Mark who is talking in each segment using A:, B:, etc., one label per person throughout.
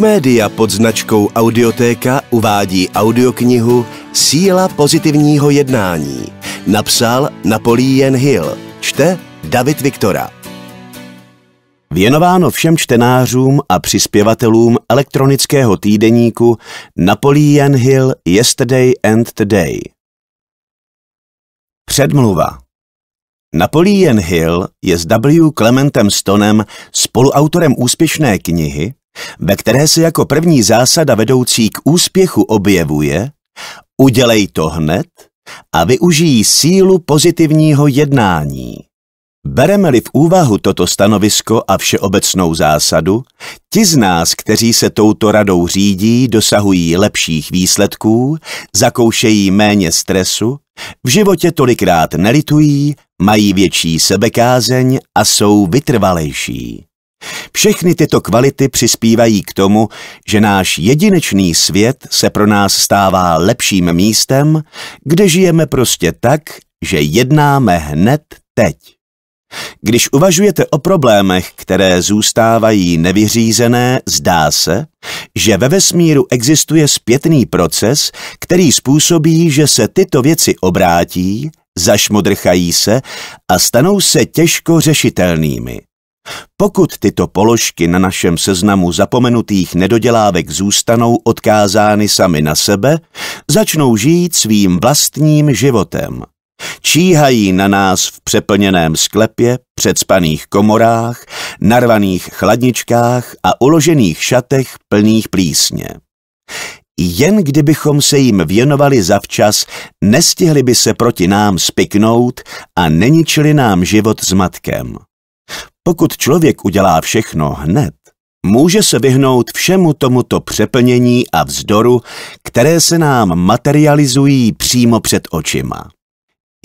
A: Media pod značkou Audiotéka uvádí audioknihu Síla pozitivního jednání. Napsal Napoleon Hill. Čte David Viktora. Věnováno všem čtenářům a přispěvatelům elektronického týdeníku Napoleon Hill Yesterday and Today. Předmluva Napoleon Hill je s W. Clementem Stonem spoluautorem úspěšné knihy, ve které se jako první zásada vedoucí k úspěchu objevuje udělej to hned a využij sílu pozitivního jednání. Bereme-li v úvahu toto stanovisko a všeobecnou zásadu, ti z nás, kteří se touto radou řídí, dosahují lepších výsledků, zakoušejí méně stresu, v životě tolikrát nelitují, mají větší sebekázeň a jsou vytrvalejší. Všechny tyto kvality přispívají k tomu, že náš jedinečný svět se pro nás stává lepším místem, kde žijeme prostě tak, že jednáme hned teď. Když uvažujete o problémech, které zůstávají nevyřízené, zdá se, že ve vesmíru existuje zpětný proces, který způsobí, že se tyto věci obrátí, zašmodrchají se a stanou se těžko řešitelnými. Pokud tyto položky na našem seznamu zapomenutých nedodělávek zůstanou odkázány sami na sebe, začnou žít svým vlastním životem. Číhají na nás v přeplněném sklepě, předspaných komorách, narvaných chladničkách a uložených šatech plných plísně. Jen kdybychom se jim věnovali zavčas, nestihli by se proti nám spiknout a neničili nám život s matkem. Pokud člověk udělá všechno hned, může se vyhnout všemu tomuto přeplnění a vzdoru, které se nám materializují přímo před očima.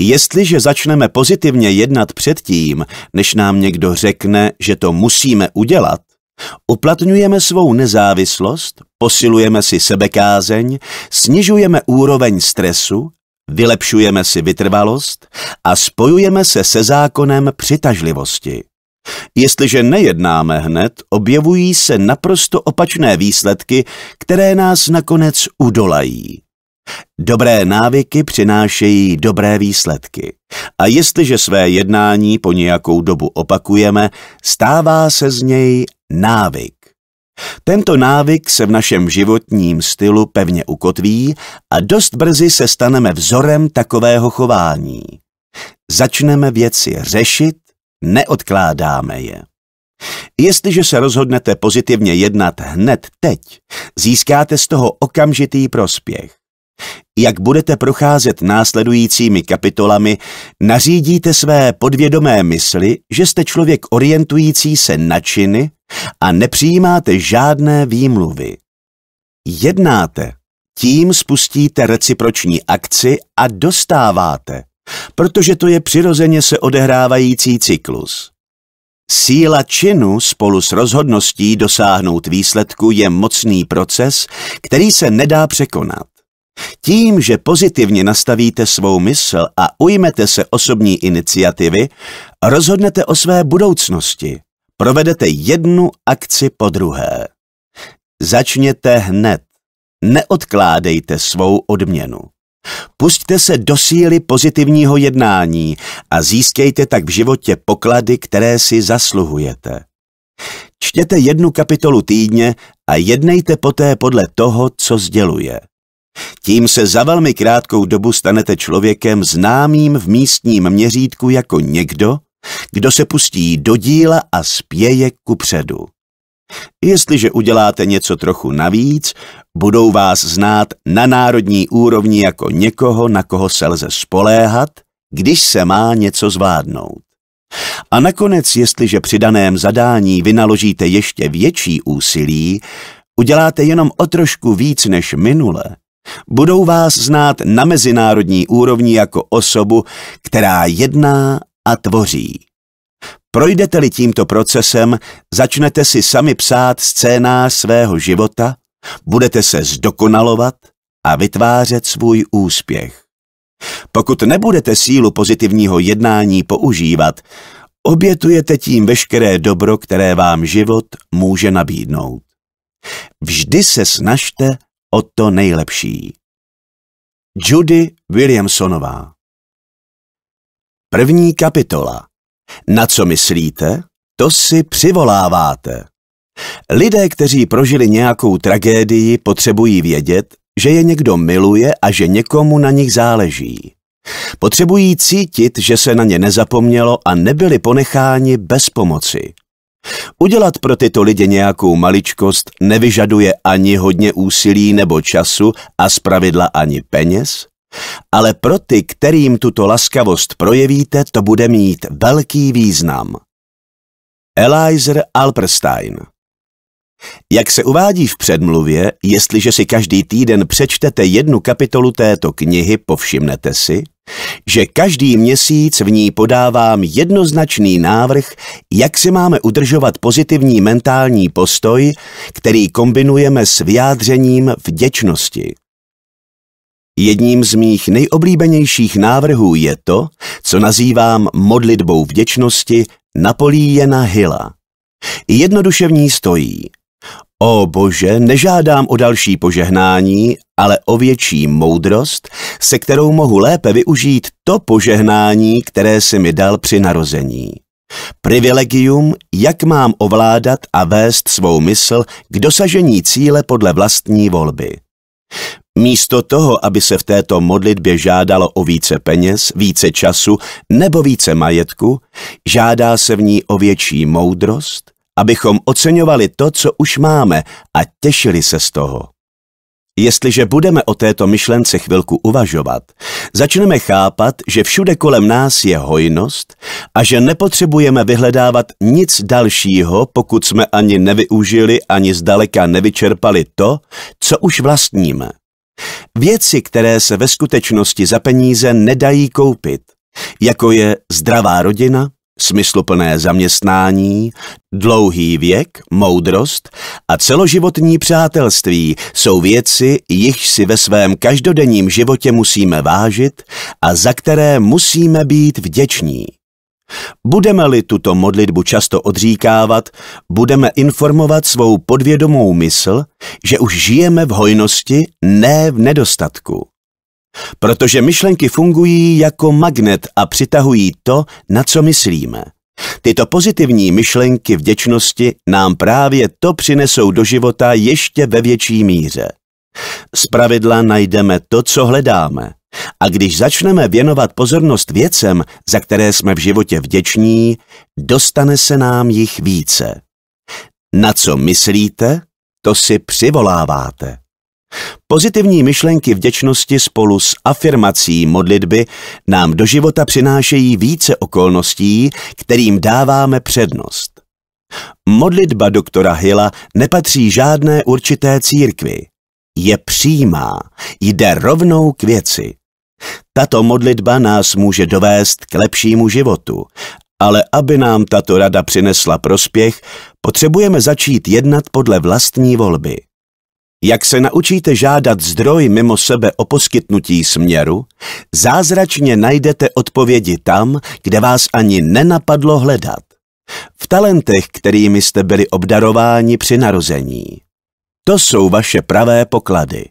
A: Jestliže začneme pozitivně jednat předtím, než nám někdo řekne, že to musíme udělat, uplatňujeme svou nezávislost, posilujeme si sebekázeň, snižujeme úroveň stresu, vylepšujeme si vytrvalost a spojujeme se se zákonem přitažlivosti. Jestliže nejednáme hned, objevují se naprosto opačné výsledky, které nás nakonec udolají. Dobré návyky přinášejí dobré výsledky. A jestliže své jednání po nějakou dobu opakujeme, stává se z něj návyk. Tento návyk se v našem životním stylu pevně ukotví a dost brzy se staneme vzorem takového chování. Začneme věci řešit Neodkládáme je. Jestliže se rozhodnete pozitivně jednat hned teď, získáte z toho okamžitý prospěch. Jak budete procházet následujícími kapitolami, nařídíte své podvědomé mysli, že jste člověk orientující se na činy a nepřijímáte žádné výmluvy. Jednáte, tím spustíte reciproční akci a dostáváte protože to je přirozeně se odehrávající cyklus. Síla činu spolu s rozhodností dosáhnout výsledku je mocný proces, který se nedá překonat. Tím, že pozitivně nastavíte svou mysl a ujmete se osobní iniciativy, rozhodnete o své budoucnosti. Provedete jednu akci po druhé. Začněte hned. Neodkládejte svou odměnu. Pusťte se do síly pozitivního jednání a získejte tak v životě poklady, které si zasluhujete. Čtěte jednu kapitolu týdně a jednejte poté podle toho, co sděluje. Tím se za velmi krátkou dobu stanete člověkem známým v místním měřítku jako někdo, kdo se pustí do díla a spěje ku předu. Jestliže uděláte něco trochu navíc, budou vás znát na národní úrovni jako někoho, na koho se lze spoléhat, když se má něco zvládnout. A nakonec, jestliže při daném zadání vynaložíte ještě větší úsilí, uděláte jenom o trošku víc než minule, budou vás znát na mezinárodní úrovni jako osobu, která jedná a tvoří. Projdete-li tímto procesem, začnete si sami psát scéná svého života, budete se zdokonalovat a vytvářet svůj úspěch. Pokud nebudete sílu pozitivního jednání používat, obětujete tím veškeré dobro, které vám život může nabídnout. Vždy se snažte o to nejlepší. Judy Williamsonová První kapitola na co myslíte, to si přivoláváte. Lidé, kteří prožili nějakou tragédii, potřebují vědět, že je někdo miluje a že někomu na nich záleží. Potřebují cítit, že se na ně nezapomnělo a nebyli ponecháni bez pomoci. Udělat pro tyto lidi nějakou maličkost nevyžaduje ani hodně úsilí nebo času a zpravidla ani peněz, ale pro ty, kterým tuto laskavost projevíte, to bude mít velký význam. Elizer Alperstein jak se uvádí v předmluvě, jestliže si každý týden přečtete jednu kapitolu této knihy, povšimnete si, že každý měsíc v ní podávám jednoznačný návrh, jak si máme udržovat pozitivní mentální postoj, který kombinujeme s vyjádřením vděčnosti. Jedním z mých nejoblíbenějších návrhů je to, co nazývám modlitbou vděčnosti Napolíjena hila. Jednoduše v ní stojí. O Bože, nežádám o další požehnání, ale o větší moudrost, se kterou mohu lépe využít to požehnání, které si mi dal při narození. Privilegium, jak mám ovládat a vést svou mysl k dosažení cíle podle vlastní volby. Místo toho, aby se v této modlitbě žádalo o více peněz, více času nebo více majetku, žádá se v ní o větší moudrost, abychom oceňovali to, co už máme a těšili se z toho. Jestliže budeme o této myšlence chvilku uvažovat, začneme chápat, že všude kolem nás je hojnost a že nepotřebujeme vyhledávat nic dalšího, pokud jsme ani nevyužili, ani zdaleka nevyčerpali to, co už vlastníme. Věci, které se ve skutečnosti za peníze nedají koupit, jako je zdravá rodina, smysluplné zaměstnání, dlouhý věk, moudrost a celoživotní přátelství jsou věci, jich si ve svém každodenním životě musíme vážit a za které musíme být vděční. Budeme-li tuto modlitbu často odříkávat, budeme informovat svou podvědomou mysl, že už žijeme v hojnosti, ne v nedostatku. Protože myšlenky fungují jako magnet a přitahují to, na co myslíme. Tyto pozitivní myšlenky vděčnosti nám právě to přinesou do života ještě ve větší míře. pravidla najdeme to, co hledáme, a když začneme věnovat pozornost věcem, za které jsme v životě vděční, dostane se nám jich více. Na co myslíte, to si přivoláváte. Pozitivní myšlenky vděčnosti spolu s afirmací modlitby nám do života přinášejí více okolností, kterým dáváme přednost. Modlitba doktora Hilla nepatří žádné určité církvi. Je přímá, jde rovnou k věci. Tato modlitba nás může dovést k lepšímu životu, ale aby nám tato rada přinesla prospěch, potřebujeme začít jednat podle vlastní volby. Jak se naučíte žádat zdroj mimo sebe o poskytnutí směru, zázračně najdete odpovědi tam, kde vás ani nenapadlo hledat. V talentech, kterými jste byli obdarováni při narození. To jsou vaše pravé poklady.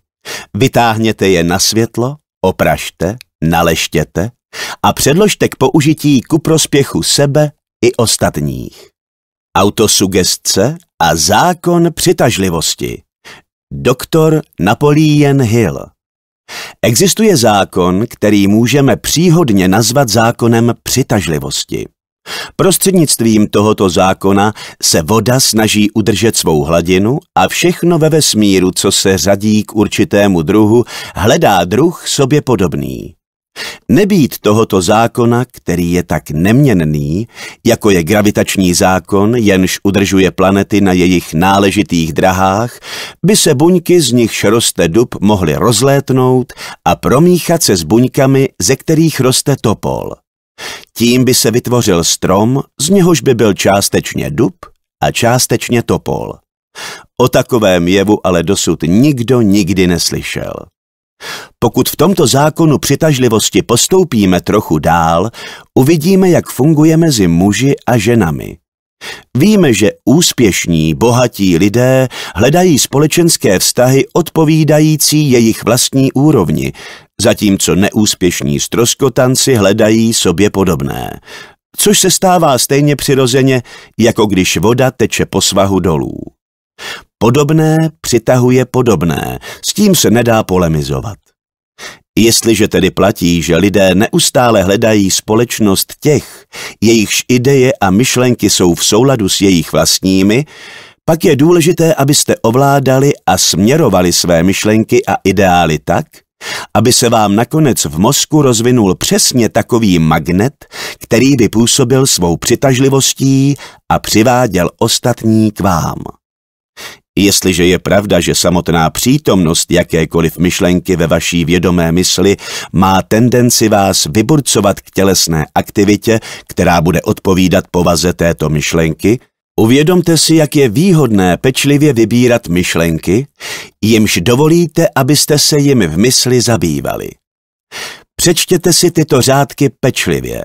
A: Vytáhněte je na světlo opražte, naleštěte a předložte k použití ku prospěchu sebe i ostatních. Autosugestce a zákon přitažlivosti. Doktor Napoleon Hill Existuje zákon, který můžeme příhodně nazvat zákonem přitažlivosti. Prostřednictvím tohoto zákona se voda snaží udržet svou hladinu a všechno ve vesmíru, co se řadí k určitému druhu, hledá druh sobě podobný. Nebýt tohoto zákona, který je tak neměnný, jako je gravitační zákon, jenž udržuje planety na jejich náležitých drahách, by se buňky, z nichž roste dub, mohly rozlétnout a promíchat se s buňkami, ze kterých roste topol. Tím by se vytvořil strom, z něhož by byl částečně dub a částečně topol. O takovém jevu ale dosud nikdo nikdy neslyšel. Pokud v tomto zákonu přitažlivosti postoupíme trochu dál, uvidíme, jak funguje mezi muži a ženami. Víme, že úspěšní, bohatí lidé hledají společenské vztahy odpovídající jejich vlastní úrovni, zatímco neúspěšní stroskotanci hledají sobě podobné, což se stává stejně přirozeně, jako když voda teče po svahu dolů. Podobné přitahuje podobné, s tím se nedá polemizovat. Jestliže tedy platí, že lidé neustále hledají společnost těch, jejichž ideje a myšlenky jsou v souladu s jejich vlastními, pak je důležité, abyste ovládali a směrovali své myšlenky a ideály tak, aby se vám nakonec v mozku rozvinul přesně takový magnet, který by působil svou přitažlivostí a přiváděl ostatní k vám. Jestliže je pravda, že samotná přítomnost jakékoliv myšlenky ve vaší vědomé mysli má tendenci vás vyburcovat k tělesné aktivitě, která bude odpovídat povaze této myšlenky, Uvědomte si, jak je výhodné pečlivě vybírat myšlenky, jimž dovolíte, abyste se jim v mysli zabývali. Přečtěte si tyto řádky pečlivě.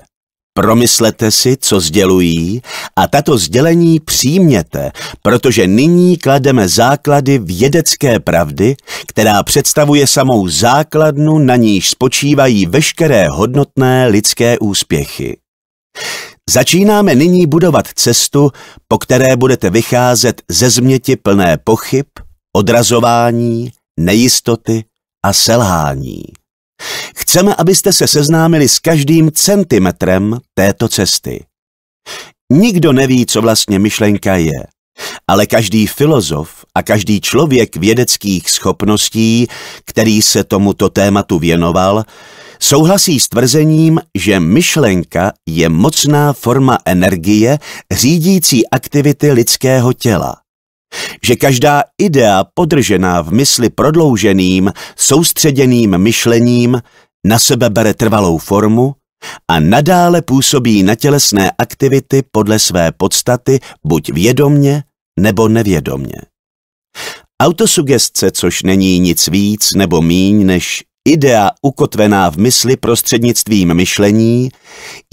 A: Promyslete si, co sdělují a tato sdělení přijměte, protože nyní klademe základy vědecké pravdy, která představuje samou základnu, na níž spočívají veškeré hodnotné lidské úspěchy. Začínáme nyní budovat cestu, po které budete vycházet ze změti plné pochyb, odrazování, nejistoty a selhání. Chceme, abyste se seznámili s každým centimetrem této cesty. Nikdo neví, co vlastně myšlenka je, ale každý filozof a každý člověk vědeckých schopností, který se tomuto tématu věnoval, souhlasí s tvrzením, že myšlenka je mocná forma energie řídící aktivity lidského těla. Že každá idea podržená v mysli prodlouženým, soustředěným myšlením na sebe bere trvalou formu a nadále působí na tělesné aktivity podle své podstaty buď vědomně nebo nevědomně. Autosugestce, což není nic víc nebo míň než Idea ukotvená v mysli prostřednictvím myšlení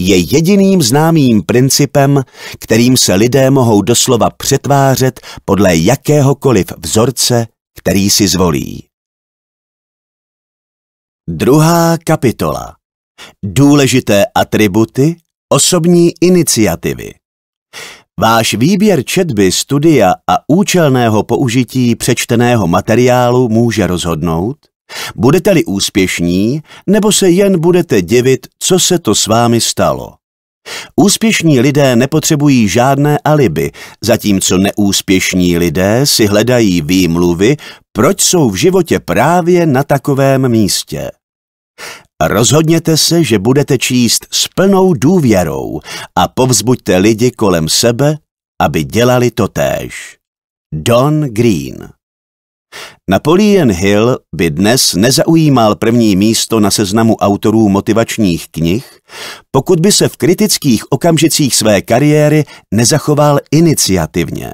A: je jediným známým principem, kterým se lidé mohou doslova přetvářet podle jakéhokoliv vzorce, který si zvolí. Druhá kapitola. Důležité atributy osobní iniciativy. Váš výběr četby, studia a účelného použití přečteného materiálu může rozhodnout, Budete-li úspěšní, nebo se jen budete divit, co se to s vámi stalo? Úspěšní lidé nepotřebují žádné alibi, zatímco neúspěšní lidé si hledají výmluvy, proč jsou v životě právě na takovém místě. Rozhodněte se, že budete číst s plnou důvěrou a povzbuďte lidi kolem sebe, aby dělali též. Don Green Napoleon Hill by dnes nezaujímal první místo na seznamu autorů motivačních knih, pokud by se v kritických okamžicích své kariéry nezachoval iniciativně.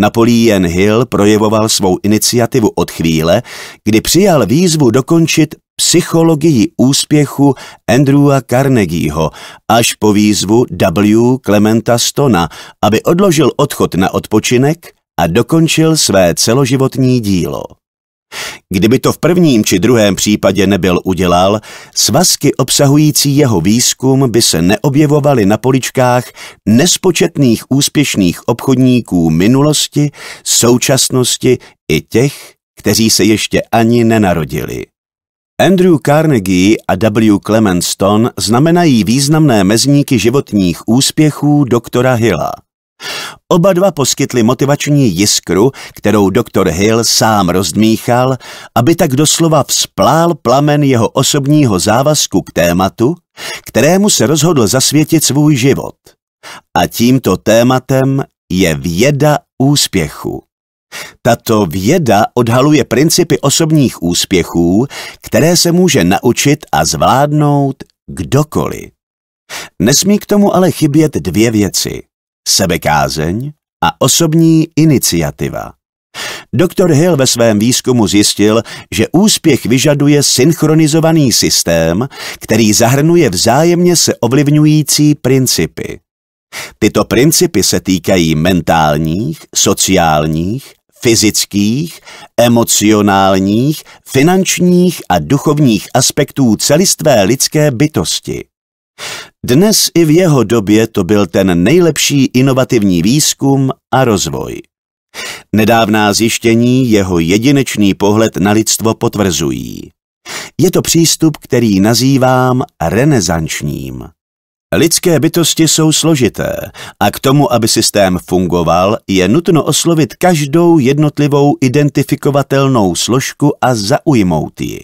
A: Napoleon Hill projevoval svou iniciativu od chvíle, kdy přijal výzvu dokončit psychologii úspěchu Andrewa Carnegieho až po výzvu W. Clementa Stona, aby odložil odchod na odpočinek a dokončil své celoživotní dílo. Kdyby to v prvním či druhém případě nebyl udělal, svazky obsahující jeho výzkum by se neobjevovaly na poličkách nespočetných úspěšných obchodníků minulosti, současnosti i těch, kteří se ještě ani nenarodili. Andrew Carnegie a W. Clement Stone znamenají významné mezníky životních úspěchů doktora Hilla. Oba dva poskytli motivační jiskru, kterou doktor Hill sám rozdmíchal, aby tak doslova vzplál plamen jeho osobního závazku k tématu, kterému se rozhodl zasvětit svůj život. A tímto tématem je věda úspěchu. Tato věda odhaluje principy osobních úspěchů, které se může naučit a zvládnout kdokoliv. Nesmí k tomu ale chybět dvě věci sebekázeň a osobní iniciativa. Doktor Hill ve svém výzkumu zjistil, že úspěch vyžaduje synchronizovaný systém, který zahrnuje vzájemně se ovlivňující principy. Tyto principy se týkají mentálních, sociálních, fyzických, emocionálních, finančních a duchovních aspektů celistvé lidské bytosti. Dnes i v jeho době to byl ten nejlepší inovativní výzkum a rozvoj. Nedávná zjištění jeho jedinečný pohled na lidstvo potvrzují. Je to přístup, který nazývám renesančním. Lidské bytosti jsou složité a k tomu, aby systém fungoval, je nutno oslovit každou jednotlivou identifikovatelnou složku a zaujmout ji.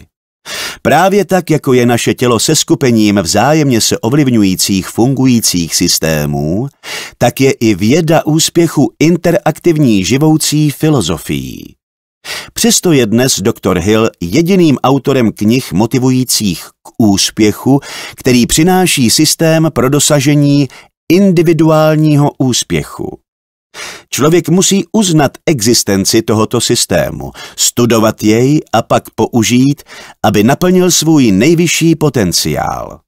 A: Právě tak, jako je naše tělo se skupením vzájemně se ovlivňujících fungujících systémů, tak je i věda úspěchu interaktivní živoucí filozofií. Přesto je dnes dr. Hill jediným autorem knih motivujících k úspěchu, který přináší systém pro dosažení individuálního úspěchu. Člověk musí uznat existenci tohoto systému, studovat jej a pak použít, aby naplnil svůj nejvyšší potenciál.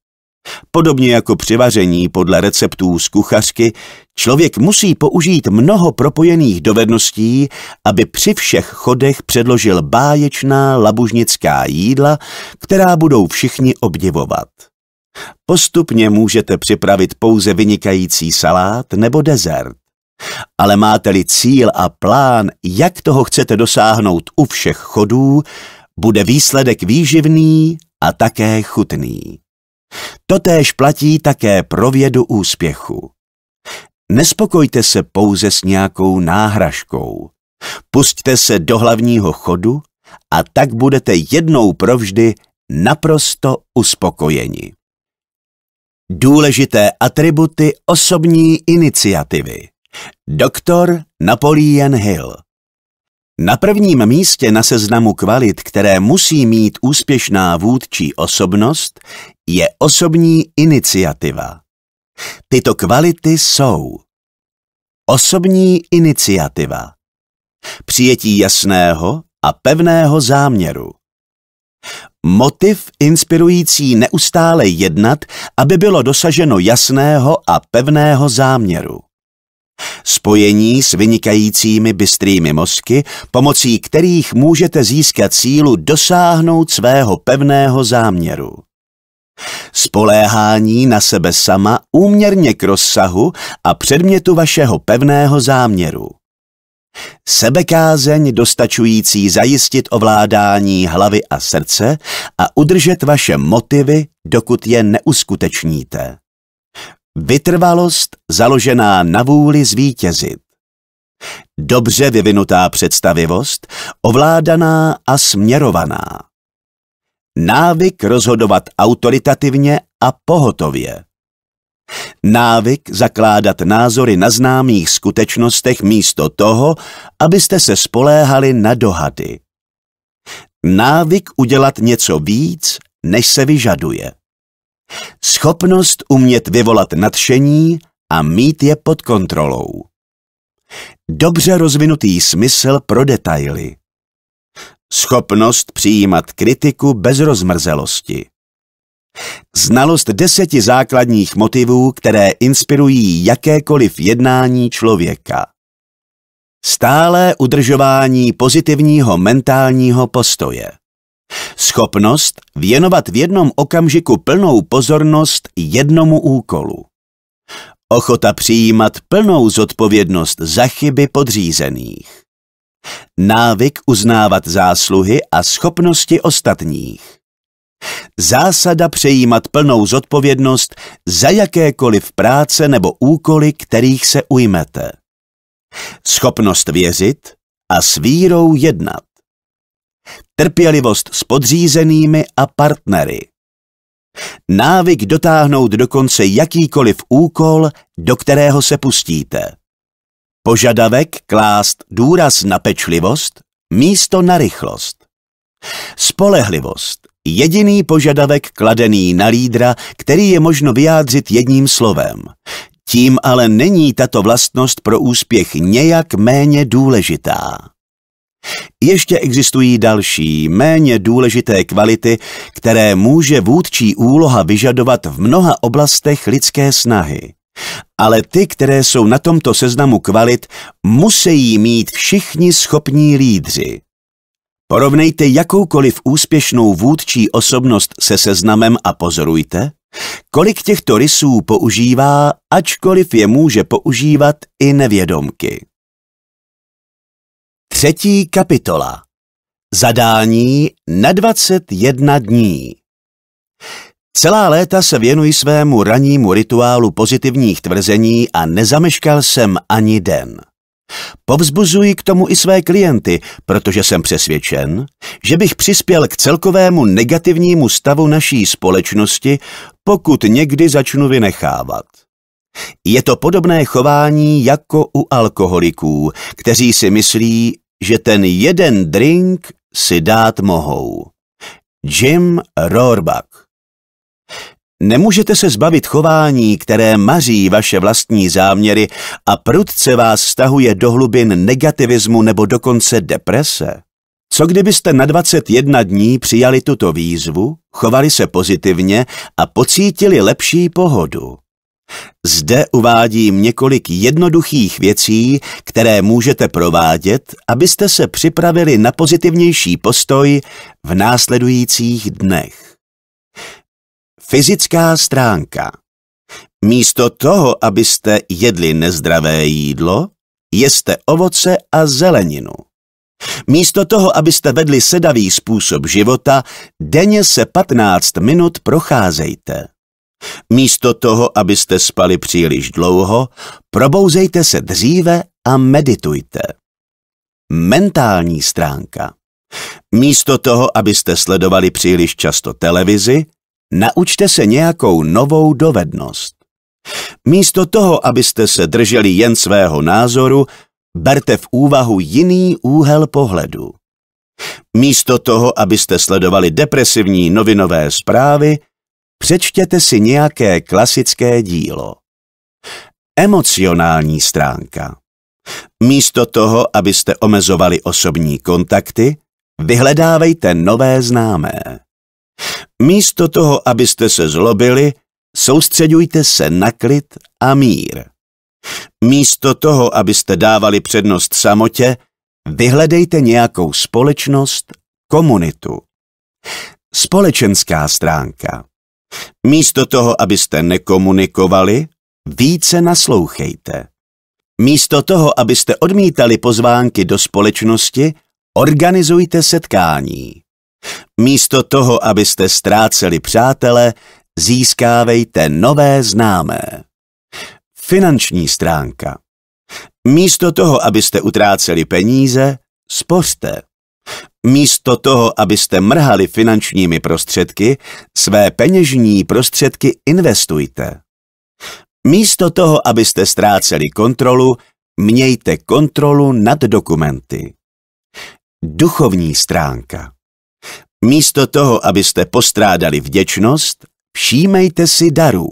A: Podobně jako při vaření podle receptů z kuchařky, člověk musí použít mnoho propojených dovedností, aby při všech chodech předložil báječná labužnická jídla, která budou všichni obdivovat. Postupně můžete připravit pouze vynikající salát nebo dezert. Ale máte-li cíl a plán, jak toho chcete dosáhnout u všech chodů, bude výsledek výživný a také chutný. Totéž platí také pro vědu úspěchu. Nespokojte se pouze s nějakou náhražkou. Pusťte se do hlavního chodu a tak budete jednou provždy naprosto uspokojeni. Důležité atributy osobní iniciativy. Doktor Napoleon Hill Na prvním místě na seznamu kvalit, které musí mít úspěšná vůdčí osobnost, je osobní iniciativa. Tyto kvality jsou Osobní iniciativa Přijetí jasného a pevného záměru Motiv inspirující neustále jednat, aby bylo dosaženo jasného a pevného záměru. Spojení s vynikajícími bystrými mozky, pomocí kterých můžete získat sílu dosáhnout svého pevného záměru. Spoléhání na sebe sama úměrně k rozsahu a předmětu vašeho pevného záměru. Sebekázeň dostačující zajistit ovládání hlavy a srdce a udržet vaše motivy, dokud je neuskutečníte. Vytrvalost založená na vůli zvítězit. Dobře vyvinutá představivost, ovládaná a směrovaná. Návyk rozhodovat autoritativně a pohotově. Návyk zakládat názory na známých skutečnostech místo toho, abyste se spoléhali na dohady. Návyk udělat něco víc, než se vyžaduje. Schopnost umět vyvolat nadšení a mít je pod kontrolou. Dobře rozvinutý smysl pro detaily. Schopnost přijímat kritiku bez rozmrzelosti. Znalost deseti základních motivů, které inspirují jakékoliv jednání člověka. Stále udržování pozitivního mentálního postoje. Schopnost věnovat v jednom okamžiku plnou pozornost jednomu úkolu. Ochota přijímat plnou zodpovědnost za chyby podřízených. Návyk uznávat zásluhy a schopnosti ostatních. Zásada přejímat plnou zodpovědnost za jakékoliv práce nebo úkoly, kterých se ujmete. Schopnost věřit a s vírou jednat trpělivost s podřízenými a partnery. Návyk dotáhnout dokonce jakýkoliv úkol, do kterého se pustíte. Požadavek klást důraz na pečlivost místo na rychlost. Spolehlivost jediný požadavek kladený na lídra, který je možno vyjádřit jedním slovem. Tím ale není tato vlastnost pro úspěch nějak méně důležitá. Ještě existují další, méně důležité kvality, které může vůdčí úloha vyžadovat v mnoha oblastech lidské snahy. Ale ty, které jsou na tomto seznamu kvalit, musí mít všichni schopní lídři. Porovnejte jakoukoliv úspěšnou vůdčí osobnost se seznamem a pozorujte, kolik těchto rysů používá, ačkoliv je může používat i nevědomky. Třetí kapitola. Zadání na 21 dní. Celá léta se věnuji svému rannímu rituálu pozitivních tvrzení a nezameškal jsem ani den. Povzbuzuji k tomu i své klienty, protože jsem přesvědčen, že bych přispěl k celkovému negativnímu stavu naší společnosti, pokud někdy začnu vynechávat. Je to podobné chování jako u alkoholiků, kteří si myslí, že ten jeden drink si dát mohou. Jim Rohrbach Nemůžete se zbavit chování, které maří vaše vlastní záměry a prudce vás stahuje do hlubin negativismu nebo dokonce deprese. Co kdybyste na 21 dní přijali tuto výzvu, chovali se pozitivně a pocítili lepší pohodu? Zde uvádím několik jednoduchých věcí, které můžete provádět, abyste se připravili na pozitivnější postoj v následujících dnech. Fyzická stránka. Místo toho, abyste jedli nezdravé jídlo, jeste ovoce a zeleninu. Místo toho, abyste vedli sedavý způsob života, denně se 15 minut procházejte. Místo toho, abyste spali příliš dlouho, probouzejte se dříve a meditujte. Mentální stránka. Místo toho, abyste sledovali příliš často televizi, naučte se nějakou novou dovednost. Místo toho, abyste se drželi jen svého názoru, berte v úvahu jiný úhel pohledu. Místo toho, abyste sledovali depresivní novinové zprávy, přečtěte si nějaké klasické dílo. Emocionální stránka. Místo toho, abyste omezovali osobní kontakty, vyhledávejte nové známé. Místo toho, abyste se zlobili, soustředujte se na klid a mír. Místo toho, abyste dávali přednost samotě, vyhledejte nějakou společnost, komunitu. Společenská stránka. Místo toho, abyste nekomunikovali, více naslouchejte. Místo toho, abyste odmítali pozvánky do společnosti, organizujte setkání. Místo toho, abyste ztráceli přátele, získávejte nové známé. Finanční stránka. Místo toho, abyste utráceli peníze, spořte. Místo toho, abyste mrhali finančními prostředky, své peněžní prostředky investujte. Místo toho, abyste ztráceli kontrolu, mějte kontrolu nad dokumenty. Duchovní stránka. Místo toho, abyste postrádali vděčnost, všímejte si darů.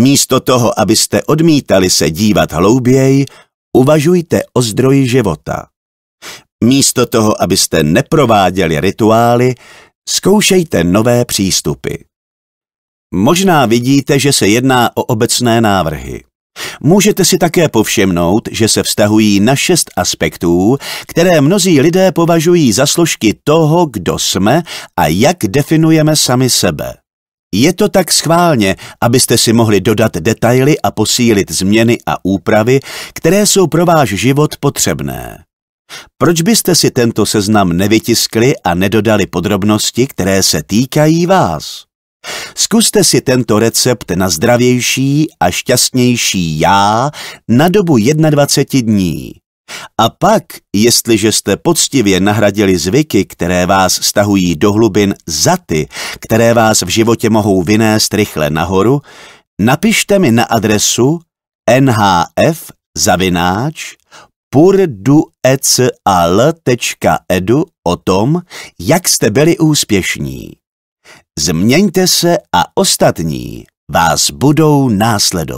A: Místo toho, abyste odmítali se dívat hlouběji, uvažujte o zdroji života. Místo toho, abyste neprováděli rituály, zkoušejte nové přístupy. Možná vidíte, že se jedná o obecné návrhy. Můžete si také povšimnout, že se vztahují na šest aspektů, které mnozí lidé považují za složky toho, kdo jsme a jak definujeme sami sebe. Je to tak schválně, abyste si mohli dodat detaily a posílit změny a úpravy, které jsou pro váš život potřebné. Proč byste si tento seznam nevytiskli a nedodali podrobnosti, které se týkají vás? Zkuste si tento recept na zdravější a šťastnější já na dobu 21 dní. A pak, jestliže jste poctivě nahradili zvyky, které vás stahují do hlubin za ty, které vás v životě mohou vynést rychle nahoru, napište mi na adresu nhf burduecal.edu o tom, jak jste byli úspěšní. Změňte se a ostatní vás budou následovat.